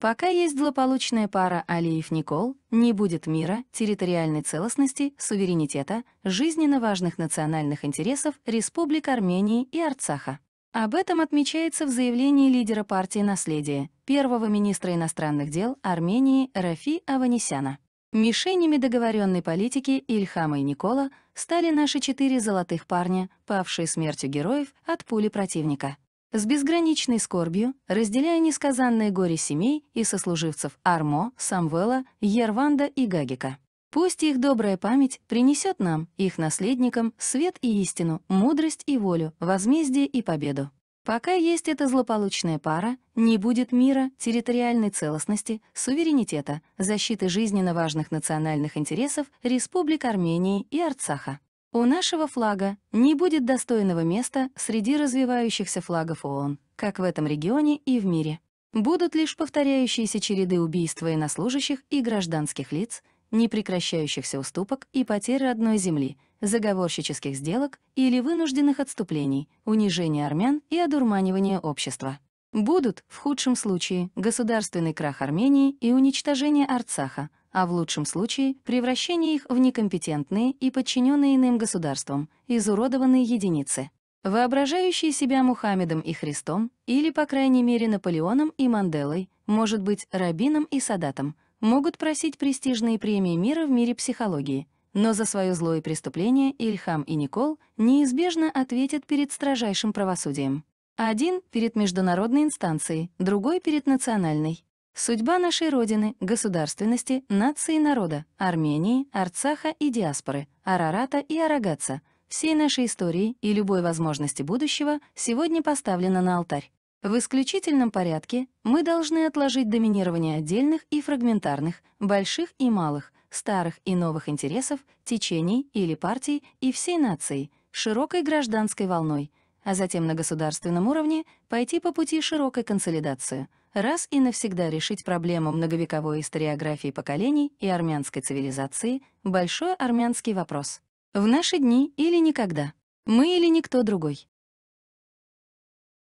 Пока есть злополучная пара Алиев-Никол, не будет мира, территориальной целостности, суверенитета, жизненно важных национальных интересов Республик Армении и Арцаха. Об этом отмечается в заявлении лидера партии «Наследие», первого министра иностранных дел Армении Рафи Аванесяна. Мишенями договоренной политики Ильхама и Никола стали наши четыре золотых парня, павшие смертью героев от пули противника с безграничной скорбью, разделяя несказанное горе семей и сослуживцев Армо, Самвела, Ерванда и Гагика. Пусть их добрая память принесет нам, их наследникам, свет и истину, мудрость и волю, возмездие и победу. Пока есть эта злополучная пара, не будет мира, территориальной целостности, суверенитета, защиты жизненно важных национальных интересов Республик Армении и Арцаха. У нашего флага не будет достойного места среди развивающихся флагов ООН, как в этом регионе и в мире. Будут лишь повторяющиеся череды убийств военнослужащих и гражданских лиц, непрекращающихся уступок и потери родной земли, заговорщических сделок или вынужденных отступлений, унижения армян и одурманивания общества. Будут, в худшем случае, государственный крах Армении и уничтожение Арцаха, а в лучшем случае превращение их в некомпетентные и подчиненные иным государствам, изуродованные единицы, воображающие себя Мухаммедом и Христом, или, по крайней мере, Наполеоном и Манделой, может быть, Рабином и Садатом, могут просить престижные премии мира в мире психологии, но за свое злое преступление Ильхам и Никол неизбежно ответят перед строжайшим правосудием. Один — перед международной инстанцией, другой — перед национальной. Судьба нашей Родины, государственности, нации и народа, Армении, Арцаха и диаспоры, Арарата и Арагаца, всей нашей истории и любой возможности будущего сегодня поставлена на алтарь. В исключительном порядке мы должны отложить доминирование отдельных и фрагментарных, больших и малых, старых и новых интересов, течений или партий и всей нации, широкой гражданской волной — а затем на государственном уровне пойти по пути широкой консолидации, раз и навсегда решить проблему многовековой историографии поколений и армянской цивилизации «Большой армянский вопрос». В наши дни или никогда. Мы или никто другой.